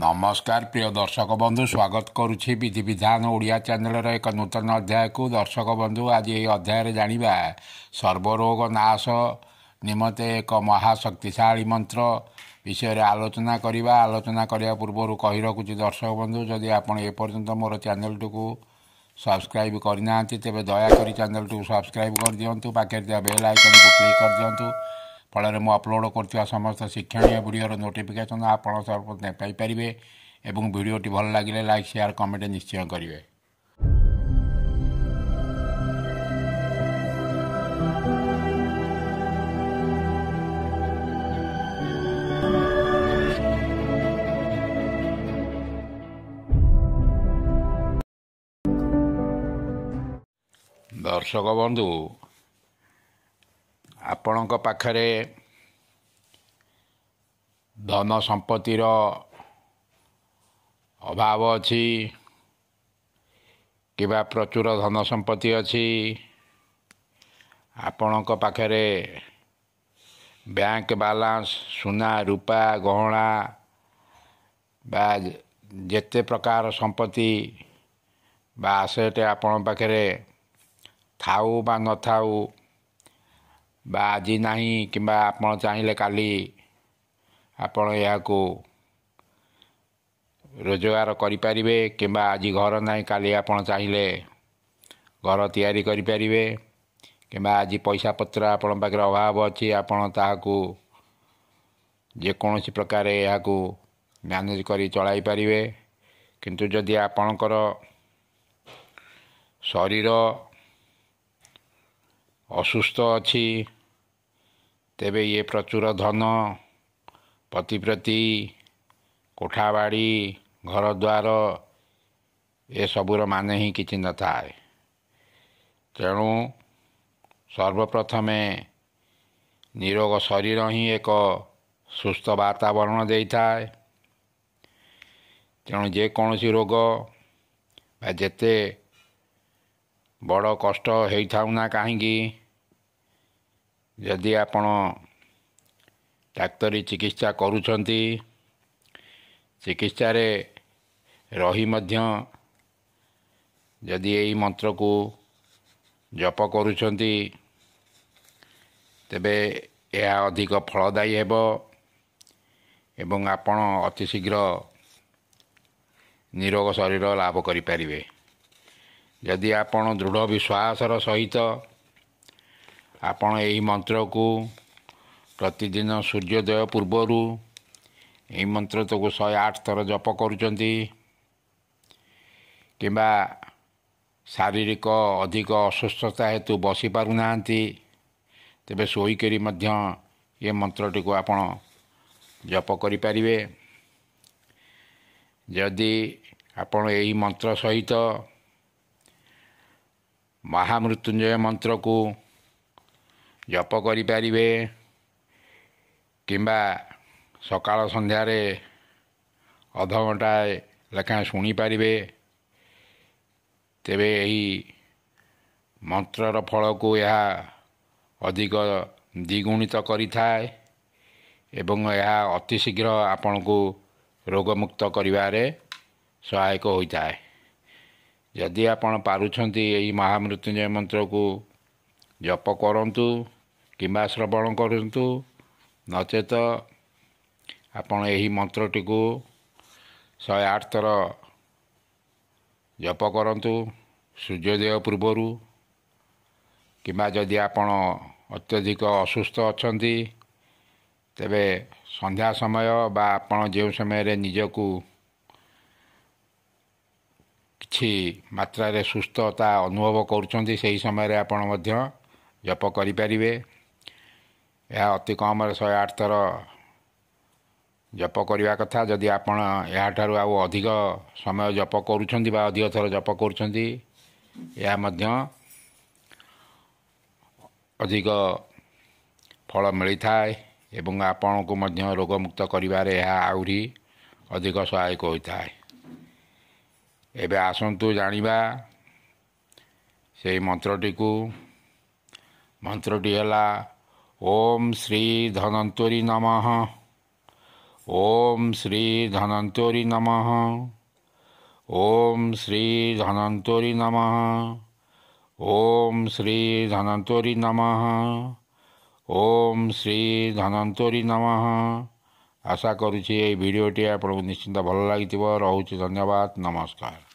ନମସ୍କାର ପ୍ରିୟ ଦର୍ଶକ ବନ୍ଧୁ ସ୍ୱାଗତ କରୁଛି ବିଧିବିଧାନ ଓଡ଼ିଆ ଚ୍ୟାନେଲର ଏକ ନୂତନ ଅଧ୍ୟାୟକୁ ଦର୍ଶକ ବନ୍ଧୁ ଆଜି ଏହି ଅଧ୍ୟାୟରେ ଜାଣିବା ସର୍ବରୋଗ ନାଶ ନିମନ୍ତେ ଏକ ମହାଶକ୍ତିଶାଳୀ ମନ୍ତ୍ର ବିଷୟରେ ଆଲୋଚନା କରିବା ଆଲୋଚନା କରିବା ପୂର୍ବରୁ କହି ରଖୁଛି ଦର୍ଶକ ବନ୍ଧୁ ଯଦି ଆପଣ ଏପର୍ଯ୍ୟନ୍ତ ମୋର ଚ୍ୟାନେଲଟିକୁ ସବସ୍କ୍ରାଇବ୍ କରିନାହାନ୍ତି ତେବେ ଦୟାକରି ଚ୍ୟାନେଲଟିକୁ ସବସ୍କ୍ରାଇବ୍ କରିଦିଅନ୍ତୁ ପାଖରେ ଥିବା ବେଲ୍ ଆଇକନ୍କୁ କ୍ଲିକ୍ କରିଦିଅନ୍ତୁ ଫଳରେ ମୁଁ ଅପଲୋଡ଼ କରୁଥିବା ସମସ୍ତ ଶିକ୍ଷଣୀୟ ଭିଡ଼ିଓର ନୋଟିଫିକେସନ୍ ଆପଣ ସର୍ବପ୍ରଥମେ ପାଇପାରିବେ ଏବଂ ଭିଡ଼ିଓଟି ଭଲ ଲାଗିଲେ ଲାଇକ୍ ସେୟାର କମେଣ୍ଟ ନିଶ୍ଚୟ କରିବେ দর্শক বন্ধু ଆପଣଙ୍କ ପାଖରେ ଧନ ସମ୍ପତ୍ତିର ଅଭାବ ଅଛି କିମ୍ବା ପ୍ରଚୁର ଧନ ସମ୍ପତ୍ତି ଅଛି ଆପଣଙ୍କ ପାଖରେ ବ୍ୟାଙ୍କ ବାଲାନ୍ସ ସୁନା ରୂପା ଗହଣା ବା ଯେତେ ପ୍ରକାର ସମ୍ପତ୍ତି ବା ଆସେଟ୍ ଆପଣଙ୍କ ପାଖରେ ଥାଉ ବା ନଥାଉ ବା ଆଜି ନାହିଁ କିମ୍ବା ଆପଣ ଚାହିଁଲେ କାଲି ଆପଣ ଏହାକୁ ରୋଜଗାର କରିପାରିବେ କିମ୍ବା ଆଜି ଘର ନାହିଁ କାଲି ଆପଣ ଚାହିଁଲେ ଘର ତିଆରି କରିପାରିବେ କିମ୍ବା ଆଜି ପଇସା ପତ୍ର ଆପଣଙ୍କ ପାଖରେ ଅଭାବ ଅଛି ଆପଣ ତାହାକୁ ଯେକୌଣସି ପ୍ରକାରେ ଏହାକୁ ମ୍ୟାନେଜ୍ କରି ଚଳାଇ ପାରିବେ କିନ୍ତୁ ଯଦି ଆପଣଙ୍କର ଶରୀର ଅସୁସ୍ଥ ଅଛି ତେବେ ଇଏ ପ୍ରଚୁର ଧନ ପତିପ୍ରତି କୋଠାବାଡ଼ି ଘରଦ୍ୱାର ଏସବୁର ମାନେ ହିଁ କିଛି ନଥାଏ ତେଣୁ ସର୍ବପ୍ରଥମେ ନିରୋଗ ଶରୀର ହିଁ ଏକ ସୁସ୍ଥ ବାତାବରଣ ଦେଇଥାଏ ତେଣୁ ଯେକୌଣସି ରୋଗ ବା ଯେତେ ବଡ଼ କଷ୍ଟ ହେଇଥାଉ ନା କାହିଁକି ଯଦି ଆପଣ ଡାକ୍ତରୀ ଚିକିତ୍ସା କରୁଛନ୍ତି ଚିକିତ୍ସାରେ ରହି ମଧ୍ୟ ଯଦି ଏହି ମନ୍ତ୍ରକୁ ଜପ କରୁଛନ୍ତି ତେବେ ଏହା ଅଧିକ ଫଳଦାୟୀ ହେବ ଏବଂ ଆପଣ ଅତିଶୀଘ୍ର ନିରୋଗ ଶରୀର ଲାଭ କରିପାରିବେ ଯଦି ଆପଣ ଦୃଢ଼ ବିଶ୍ୱାସର ସହିତ ଆପଣ ଏହି ମନ୍ତ୍ରକୁ ପ୍ରତିଦିନ ସୂର୍ଯ୍ୟୋଦୟ ପୂର୍ବରୁ ଏହି ମନ୍ତ୍ରକୁ ଶହେ ଆଠ ଥର ଜପ କରୁଛନ୍ତି କିମ୍ବା ଶାରୀରିକ ଅଧିକ ଅସୁସ୍ଥତା ହେତୁ ବସିପାରୁନାହାନ୍ତି ତେବେ ଶୋଇକରି ମଧ୍ୟ ଏ ମନ୍ତ୍ରଟିକୁ ଆପଣ ଜପ କରିପାରିବେ ଯଦି ଆପଣ ଏହି ମନ୍ତ୍ର ସହିତ ମହାମୃତ୍ୟୁଞ୍ଜୟ ମନ୍ତ୍ରକୁ ଜପ କରିପାରିବେ କିମ୍ବା ସକାଳ ସନ୍ଧ୍ୟାରେ ଅଧଘଣ୍ଟାଏ ଲେଖାଏଁ ଶୁଣିପାରିବେ ତେବେ ଏହି ମନ୍ତ୍ରର ଫଳକୁ ଏହା ଅଧିକ ଦ୍ୱିଗୁଣିତ କରିଥାଏ ଏବଂ ଏହା ଅତି ଶୀଘ୍ର ଆପଣଙ୍କୁ ରୋଗମୁକ୍ତ କରିବାରେ ସହାୟକ ହୋଇଥାଏ ଯଦି ଆପଣ ପାରୁଛନ୍ତି ଏହି ମହାମୃତ୍ୟୁଞ୍ଜୟ ମନ୍ତ୍ରକୁ ଜପ କରନ୍ତୁ କିମ୍ବା ଶ୍ରବଣ କରନ୍ତୁ ନଚେତ ଆପଣ ଏହି ମନ୍ତ୍ରଟିକୁ ଶହେ ଆଠ ଥର ଜପ କରନ୍ତୁ ସୂର୍ଯ୍ୟୋଦୟ ପୂର୍ବରୁ କିମ୍ବା ଯଦି ଆପଣ ଅତ୍ୟଧିକ ଅସୁସ୍ଥ ଅଛନ୍ତି ତେବେ ସନ୍ଧ୍ୟା ସମୟ ବା ଆପଣ ଯେଉଁ ସମୟରେ ନିଜକୁ କିଛି ମାତ୍ରାରେ ସୁସ୍ଥତା ଅନୁଭବ କରୁଛନ୍ତି ସେହି ସମୟରେ ଆପଣ ମଧ୍ୟ ଜପ କରିପାରିବେ ଏହା ଅତି କମରେ ଶହେ ଆଠ ଥର ଜପ କରିବା କଥା ଯଦି ଆପଣ ଏହାଠାରୁ ଆଉ ଅଧିକ ସମୟ ଜପ କରୁଛନ୍ତି ବା ଅଧିକ ଥର ଜପ କରୁଛନ୍ତି ଏହା ମଧ୍ୟ ଅଧିକ ଫଳ ମିଳିଥାଏ ଏବଂ ଆପଣଙ୍କୁ ମଧ୍ୟ ରୋଗମୁକ୍ତ କରିବାରେ ଏହା ଆହୁରି ଅଧିକ ସହାୟକ ହୋଇଥାଏ ଏବେ ଆସନ୍ତୁ ଜାଣିବା ସେହି ମନ୍ତ୍ରଟିକୁ ମନ୍ତ୍ରଟି ହେଲା ओम श्री धनंतुरी नमः ओम श्री धनंतुरी नमः ओम श्री धनंतुरी नमः ओम श्री धनंतुरी नमः ओम श्री धनंतोरी नमः आशा करूँ भिडियोटी आपको निश्चिंत भल लगे रोचे धन्यवाद नमस्कार